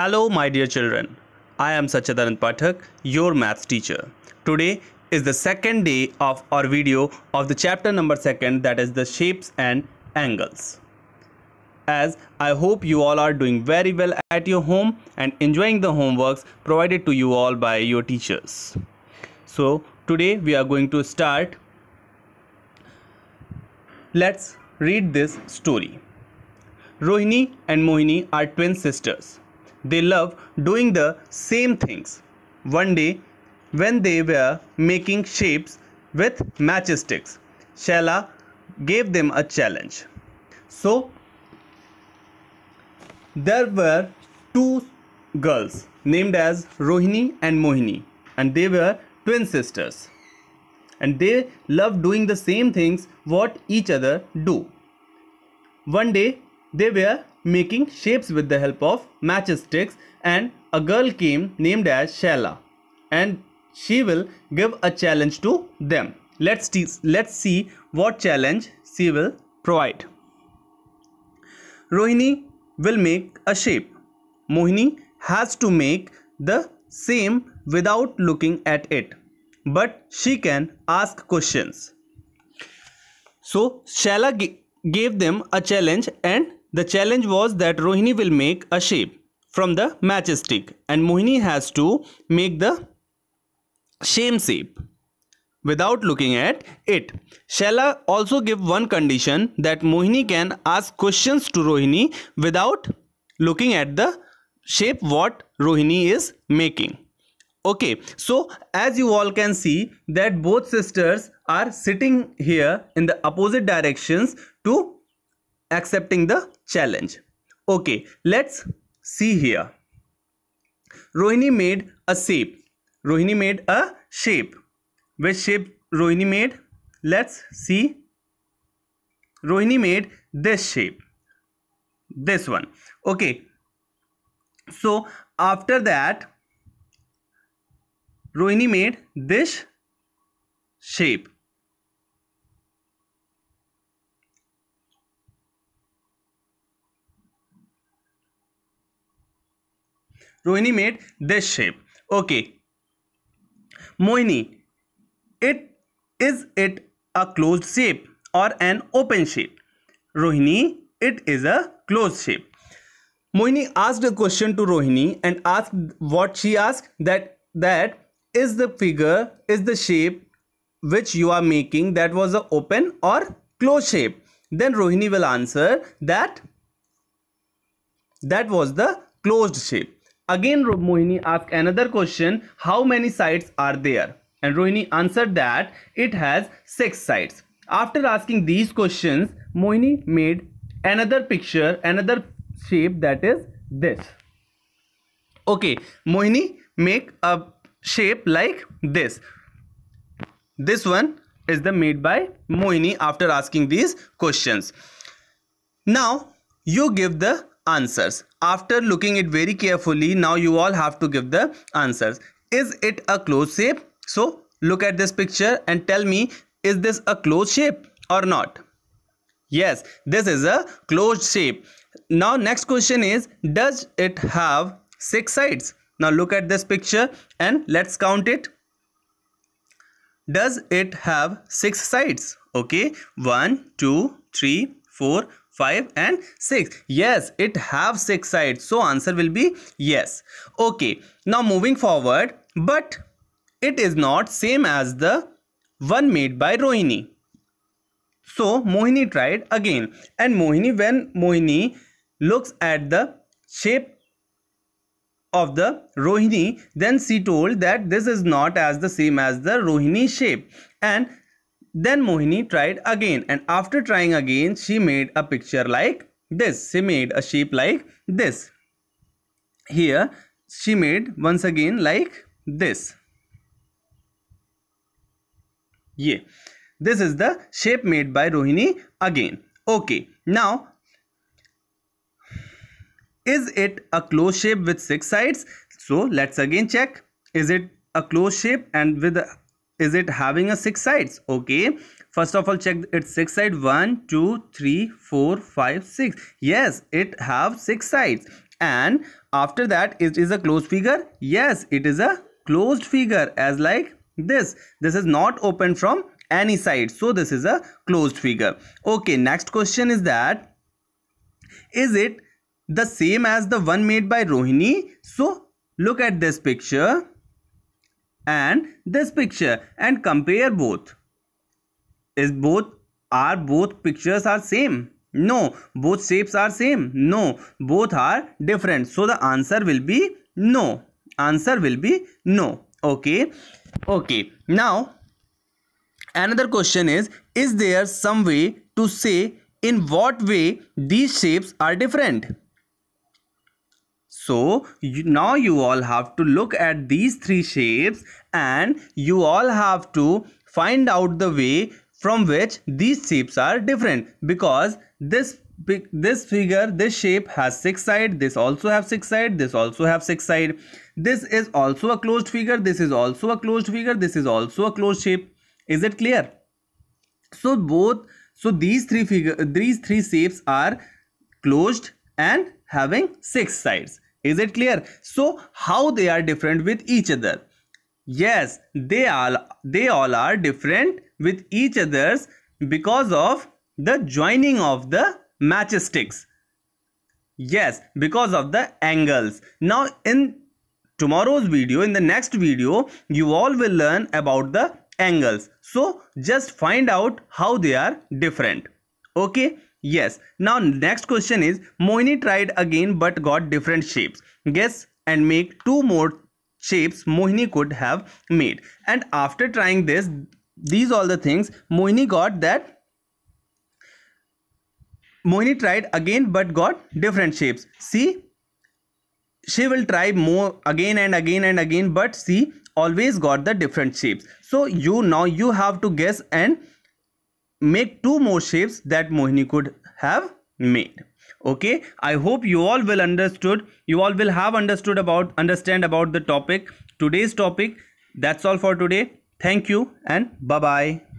Hello my dear children. I am Sachidanand Pathak, your maths teacher. Today is the second day of our video of the chapter number 2 that is the shapes and angles. As I hope you all are doing very well at your home and enjoying the homeworks provided to you all by your teachers. So today we are going to start. Let's read this story. Rohini and Mohini are twin sisters they love doing the same things. One day, when they were making shapes with matchsticks, Shala gave them a challenge. So, there were two girls named as Rohini and Mohini, and they were twin sisters. And they love doing the same things what each other do. One day, they were making shapes with the help of matchsticks and a girl came named as Shala and she will give a challenge to them. Let's, let's see what challenge she will provide. Rohini will make a shape. Mohini has to make the same without looking at it. But she can ask questions. So Shala gave them a challenge and the challenge was that Rohini will make a shape from the matchstick and Mohini has to make the same shape without looking at it. Shala also give one condition that Mohini can ask questions to Rohini without looking at the shape what Rohini is making. Okay, so as you all can see that both sisters are sitting here in the opposite directions to accepting the challenge. Okay, let's see here. Rohini made a shape. Rohini made a shape. Which shape Rohini made? Let's see. Rohini made this shape. This one. Okay. So after that, Rohini made this shape. Rohini made this shape. Okay. Moini, it is it a closed shape or an open shape? Rohini, it is a closed shape. Moini asked a question to Rohini and asked what she asked that that is the figure is the shape which you are making that was a open or closed shape then Rohini will answer that that was the closed shape Again, Mohini asked another question, how many sides are there? And Rohini answered that it has six sides. After asking these questions, Moini made another picture, another shape that is this. Okay, Moini make a shape like this. This one is the made by Moini after asking these questions. Now, you give the answers. After looking it very carefully, now you all have to give the answers. Is it a closed shape? So look at this picture and tell me, is this a closed shape or not? Yes, this is a closed shape. Now next question is, does it have six sides? Now look at this picture and let's count it. Does it have six sides? Okay, one, two, three, four, 5 and 6 yes it have 6 sides so answer will be yes okay now moving forward but it is not same as the one made by Rohini so Mohini tried again and Mohini when Mohini looks at the shape of the Rohini then she told that this is not as the same as the Rohini shape and then Mohini tried again and after trying again she made a picture like this. She made a shape like this. Here she made once again like this. Yeah. This is the shape made by Rohini again. Okay. Now is it a closed shape with six sides? So let's again check. Is it a closed shape and with is it having a six sides okay first of all check its six side One, two, three, four, five, six. yes it have six sides and after that it is a closed figure yes it is a closed figure as like this this is not open from any side so this is a closed figure okay next question is that is it the same as the one made by rohini so look at this picture and this picture and compare both. Is both are both pictures are same? No. Both shapes are same? No. Both are different. So the answer will be no. Answer will be no. Okay. Okay. Now another question is is there some way to say in what way these shapes are different? So you, now you all have to look at these three shapes and you all have to find out the way from which these shapes are different because this this figure this shape has six side this also have six side this also have six side this is also a closed figure this is also a closed figure this is also a closed shape is it clear so both so these three figure these three shapes are closed and having six sides is it clear? So how they are different with each other? Yes, they all, they all are different with each others because of the joining of the matchsticks. Yes, because of the angles. Now in tomorrow's video, in the next video, you all will learn about the angles. So just find out how they are different. Okay. Yes. Now next question is Moini tried again but got different shapes. Guess and make two more shapes Mohini could have made. And after trying this, these all the things Mohini got that Mohini tried again but got different shapes. See, she will try more again and again and again but she always got the different shapes. So you now you have to guess and make two more shapes that Mohini could have made okay i hope you all will understood you all will have understood about understand about the topic today's topic that's all for today thank you and bye bye